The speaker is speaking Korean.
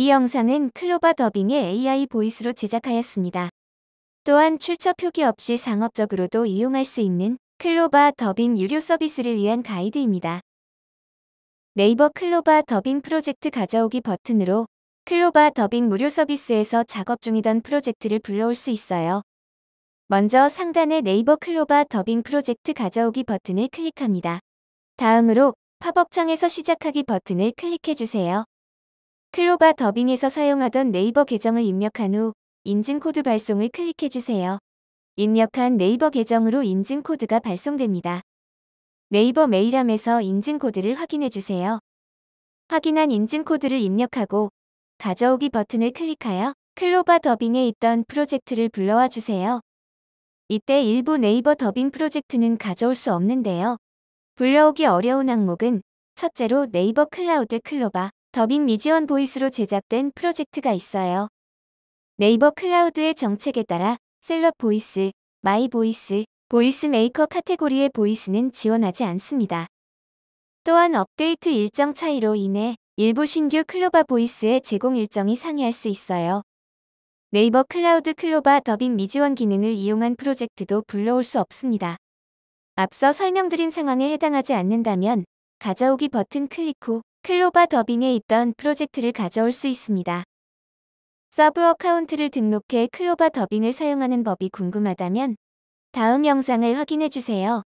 이 영상은 클로바 더빙의 AI 보이스로 제작하였습니다. 또한 출처 표기 없이 상업적으로도 이용할 수 있는 클로바 더빙 유료 서비스를 위한 가이드입니다. 네이버 클로바 더빙 프로젝트 가져오기 버튼으로 클로바 더빙 무료 서비스에서 작업 중이던 프로젝트를 불러올 수 있어요. 먼저 상단의 네이버 클로바 더빙 프로젝트 가져오기 버튼을 클릭합니다. 다음으로 팝업창에서 시작하기 버튼을 클릭해주세요. 클로바 더빙에서 사용하던 네이버 계정을 입력한 후 인증코드 발송을 클릭해주세요. 입력한 네이버 계정으로 인증코드가 발송됩니다. 네이버 메일함에서 인증코드를 확인해주세요. 확인한 인증코드를 입력하고 가져오기 버튼을 클릭하여 클로바 더빙에 있던 프로젝트를 불러와 주세요. 이때 일부 네이버 더빙 프로젝트는 가져올 수 없는데요. 불러오기 어려운 항목은 첫째로 네이버 클라우드 클로바 더빙 미지원 보이스로 제작된 프로젝트가 있어요. 네이버 클라우드의 정책에 따라 셀럽 보이스, 마이 보이스, 보이스 메이커 카테고리의 보이스는 지원하지 않습니다. 또한 업데이트 일정 차이로 인해 일부 신규 클로바 보이스의 제공 일정이 상이할 수 있어요. 네이버 클라우드 클로바 더빙 미지원 기능을 이용한 프로젝트도 불러올 수 없습니다. 앞서 설명드린 상황에 해당하지 않는다면 가져오기 버튼 클릭 후 클로바 더빙에 있던 프로젝트를 가져올 수 있습니다. 서브 어카운트를 등록해 클로바 더빙을 사용하는 법이 궁금하다면 다음 영상을 확인해주세요.